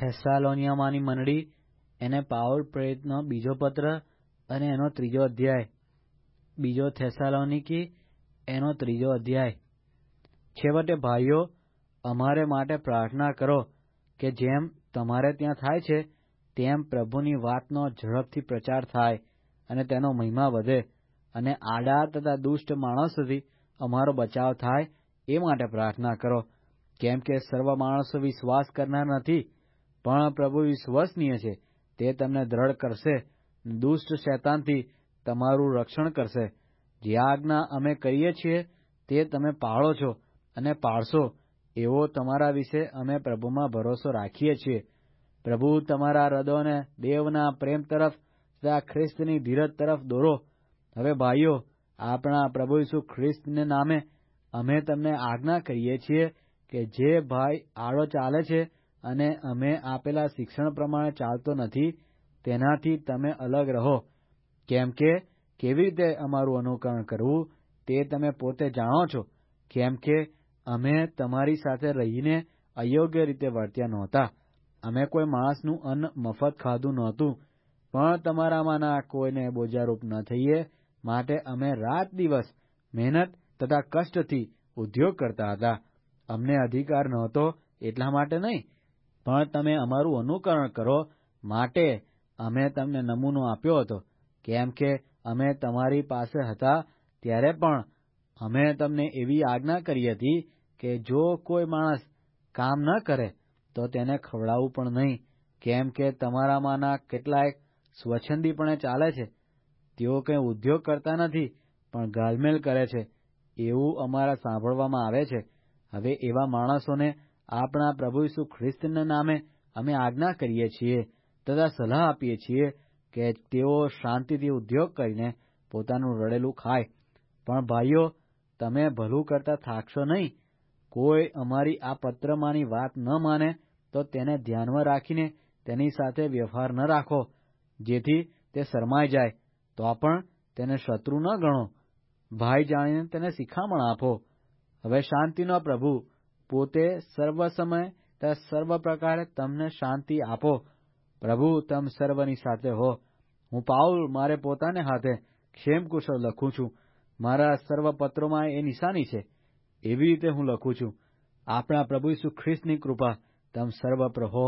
થેસ્સાલોનિયામાંની મંડળી એને પાવલ પ્રેરિતનો બીજો પત્ર અને એનો ત્રીજો અધ્યાય બીજો થેસ્સાલોનિકી એનો ત્રીજો અધ્યાય છેવટે ભાઈઓ અમારે માટે પ્રાર્થના કરો કે જેમ તમારે ત્યાં થાય છે તેમ પ્રભુની વાતનો ઝડપથી પ્રચાર થાય અને તેનો મહિમા વધે અને આડા તથા દુષ્ટ માણસોથી અમારો બચાવ થાય એ માટે પ્રાર્થના કરો કેમ કે સર્વ માણસો વિશ્વાસ કરનાર નથી પણ પ્રભુ વિશ્વસનીય છે તે તમને દ્રઢ કરશે દુષ્ટ શૈતાનથી તમારું રક્ષણ કરશે જે આજ્ઞા અમે કહીએ છીએ તે તમે પાળો છો અને પાળશો એવો તમારા વિશે અમે પ્રભુમાં ભરોસો રાખીએ છીએ પ્રભુ તમારા હૃદયોને દેવના પ્રેમ તરફ સદા ખ્રિસ્તની ધીરજ તરફ દોરો હવે ભાઈઓ આપણા પ્રભુ ઈસુ ખ્રિસ્તને નામે અમે તમને આજ્ઞા કરીએ છીએ કે જે ભાઈ આડો ચાલે છે અને અમે આપેલા શિક્ષણ પ્રમાણે ચાલતો નથી તેનાથી તમે અલગ રહો કેમ કે કેવી રીતે અમારું અનુકરણ કરવું તે તમે પોતે જાણો છો કેમ કે અમે તમારી સાથે રહીને અયોગ્ય રીતે વર્ત્યા નહોતા અમે કોઈ માણસનું અન્ન મફત ખાધું નહોતું પણ તમારામાંના કોઈને બોજારૂપ ન થઈએ માટે અમે રાત દિવસ મહેનત તથા કષ્ટથી ઉદ્યોગ કરતા હતા અમને અધિકાર નહોતો એટલા માટે નહીં પણ તમે અમારું અનુકરણ કરો માટે અમે તમને નમૂનો આપ્યો હતો કેમ કે અમે તમારી પાસે હતા ત્યારે પણ અમે તમને એવી આજ્ઞા કરી હતી કે જો કોઈ માણસ કામ ન કરે તો તેને ખવડાવવું પણ નહીં કેમ કે તમારામાંના કેટલાય સ્વચ્છંદીપણે ચાલે છે તેઓ કંઈ ઉદ્યોગ કરતા નથી પણ ગાલમેલ કરે છે એવું અમારા સાંભળવામાં આવે છે હવે એવા માણસોને આપણા પ્રભુ ઈસુ ખ્રિસ્તના નામે અમે આજ્ઞા કરીએ છીએ તથા સલાહ આપીએ છીએ કે તેઓ શાંતિથી ઉદ્યોગ કરીને પોતાનું રડેલું ખાય પણ ભાઈઓ તમે ભલું કરતા થાકશો નહીં કોઈ અમારી આ પત્રમાંની વાત ન માને તો તેને ધ્યાનમાં રાખીને તેની સાથે વ્યવહાર ન રાખો જેથી તે શરમાઈ જાય તો પણ તેને શત્રુ ન ગણો ભાઈ જાણીને તેને શિખામણ આપો હવે શાંતિનો પ્રભુ પોતે સર્વ સમય તથા સર્વ પ્રકારે તમને શાંતિ આપો પ્રભુ તમ સર્વની સાથે હો હું પાઉલ મારે પોતાને હાથે ક્ષેમ કુશળ લખું છું મારા સર્વ પત્રોમાં એ નિશાની છે એવી રીતે હું લખું છું આપણા પ્રભુ ઈસુ ખ્રિસ્તની કૃપા તમ સર્વ પ્રહો